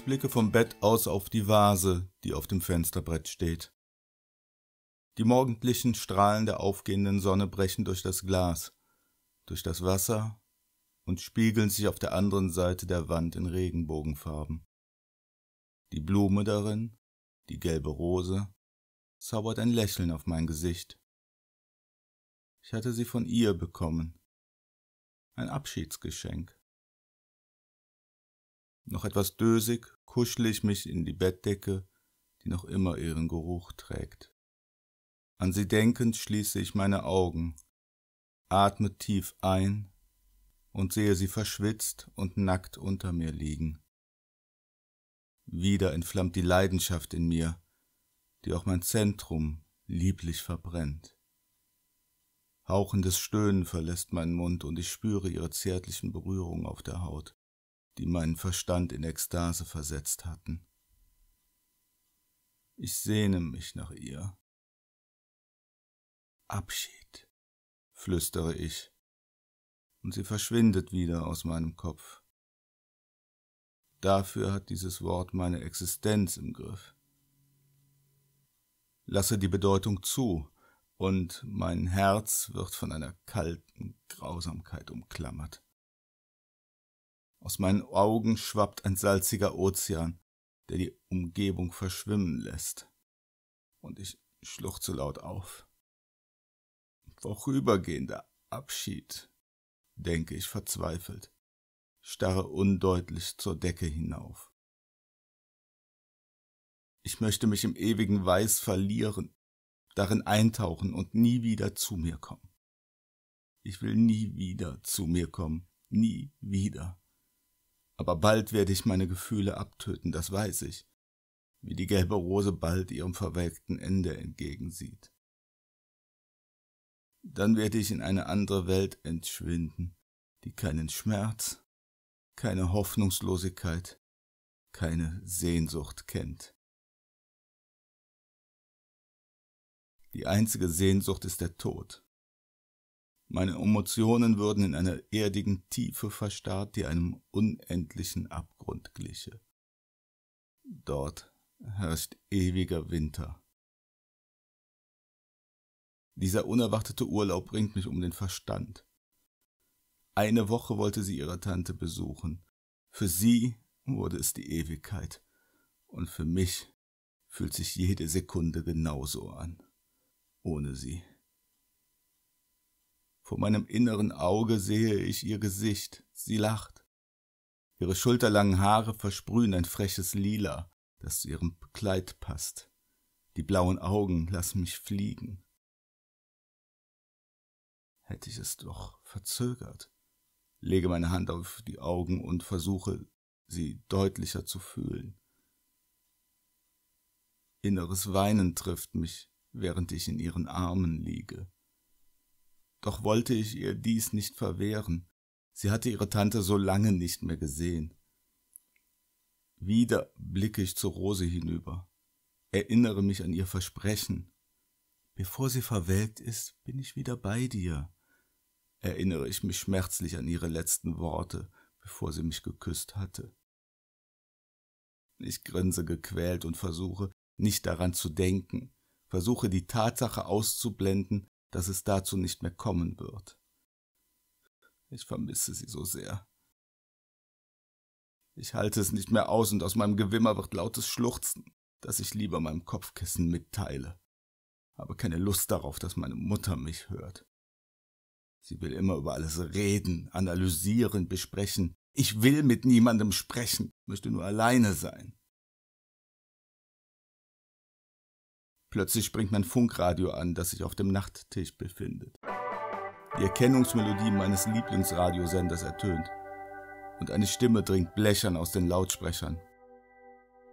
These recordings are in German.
Ich blicke vom Bett aus auf die Vase, die auf dem Fensterbrett steht. Die morgendlichen Strahlen der aufgehenden Sonne brechen durch das Glas, durch das Wasser und spiegeln sich auf der anderen Seite der Wand in Regenbogenfarben. Die Blume darin, die gelbe Rose, zaubert ein Lächeln auf mein Gesicht. Ich hatte sie von ihr bekommen. Ein Abschiedsgeschenk. Noch etwas dösig kuschle ich mich in die Bettdecke, die noch immer ihren Geruch trägt. An sie denkend schließe ich meine Augen, atme tief ein und sehe sie verschwitzt und nackt unter mir liegen. Wieder entflammt die Leidenschaft in mir, die auch mein Zentrum lieblich verbrennt. Hauchendes Stöhnen verlässt meinen Mund und ich spüre ihre zärtlichen Berührungen auf der Haut die meinen Verstand in Ekstase versetzt hatten. Ich sehne mich nach ihr. Abschied, flüstere ich, und sie verschwindet wieder aus meinem Kopf. Dafür hat dieses Wort meine Existenz im Griff. Lasse die Bedeutung zu, und mein Herz wird von einer kalten Grausamkeit umklammert. Aus meinen Augen schwappt ein salziger Ozean, der die Umgebung verschwimmen lässt. Und ich schluchze laut auf. Vorübergehender Abschied, denke ich verzweifelt, starre undeutlich zur Decke hinauf. Ich möchte mich im ewigen Weiß verlieren, darin eintauchen und nie wieder zu mir kommen. Ich will nie wieder zu mir kommen, nie wieder aber bald werde ich meine Gefühle abtöten, das weiß ich, wie die gelbe Rose bald ihrem verwelkten Ende entgegensieht. Dann werde ich in eine andere Welt entschwinden, die keinen Schmerz, keine Hoffnungslosigkeit, keine Sehnsucht kennt. Die einzige Sehnsucht ist der Tod. Meine Emotionen würden in einer erdigen Tiefe verstarrt, die einem unendlichen Abgrund gliche. Dort herrscht ewiger Winter. Dieser unerwartete Urlaub bringt mich um den Verstand. Eine Woche wollte sie ihre Tante besuchen. Für sie wurde es die Ewigkeit. Und für mich fühlt sich jede Sekunde genauso an. Ohne sie. Vor meinem inneren Auge sehe ich ihr Gesicht, sie lacht. Ihre schulterlangen Haare versprühen ein freches Lila, das zu ihrem Kleid passt. Die blauen Augen lassen mich fliegen. Hätte ich es doch verzögert. Lege meine Hand auf die Augen und versuche, sie deutlicher zu fühlen. Inneres Weinen trifft mich, während ich in ihren Armen liege. Doch wollte ich ihr dies nicht verwehren. Sie hatte ihre Tante so lange nicht mehr gesehen. Wieder blicke ich zu Rose hinüber, erinnere mich an ihr Versprechen. Bevor sie verwelkt ist, bin ich wieder bei dir, erinnere ich mich schmerzlich an ihre letzten Worte, bevor sie mich geküsst hatte. Ich grinse gequält und versuche, nicht daran zu denken, versuche die Tatsache auszublenden, dass es dazu nicht mehr kommen wird. Ich vermisse sie so sehr. Ich halte es nicht mehr aus und aus meinem Gewimmer wird lautes Schluchzen, das ich lieber meinem Kopfkissen mitteile. Habe keine Lust darauf, dass meine Mutter mich hört. Sie will immer über alles reden, analysieren, besprechen. Ich will mit niemandem sprechen, möchte nur alleine sein. Plötzlich springt mein Funkradio an, das sich auf dem Nachttisch befindet. Die Erkennungsmelodie meines Lieblingsradiosenders ertönt. Und eine Stimme dringt blechern aus den Lautsprechern.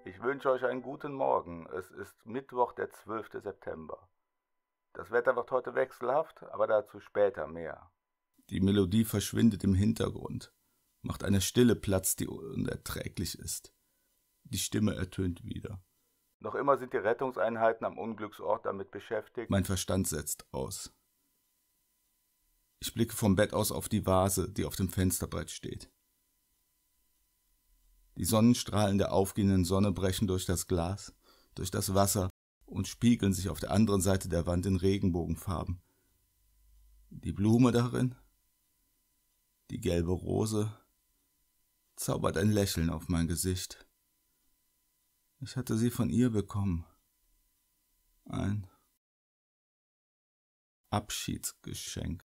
Ich wünsche euch einen guten Morgen. Es ist Mittwoch, der 12. September. Das Wetter wird heute wechselhaft, aber dazu später mehr. Die Melodie verschwindet im Hintergrund, macht eine Stille Platz, die unerträglich ist. Die Stimme ertönt wieder. Noch immer sind die Rettungseinheiten am Unglücksort damit beschäftigt. Mein Verstand setzt aus. Ich blicke vom Bett aus auf die Vase, die auf dem Fensterbrett steht. Die Sonnenstrahlen der aufgehenden Sonne brechen durch das Glas, durch das Wasser und spiegeln sich auf der anderen Seite der Wand in Regenbogenfarben. Die Blume darin, die gelbe Rose, zaubert ein Lächeln auf mein Gesicht. Ich hatte sie von ihr bekommen. Ein Abschiedsgeschenk.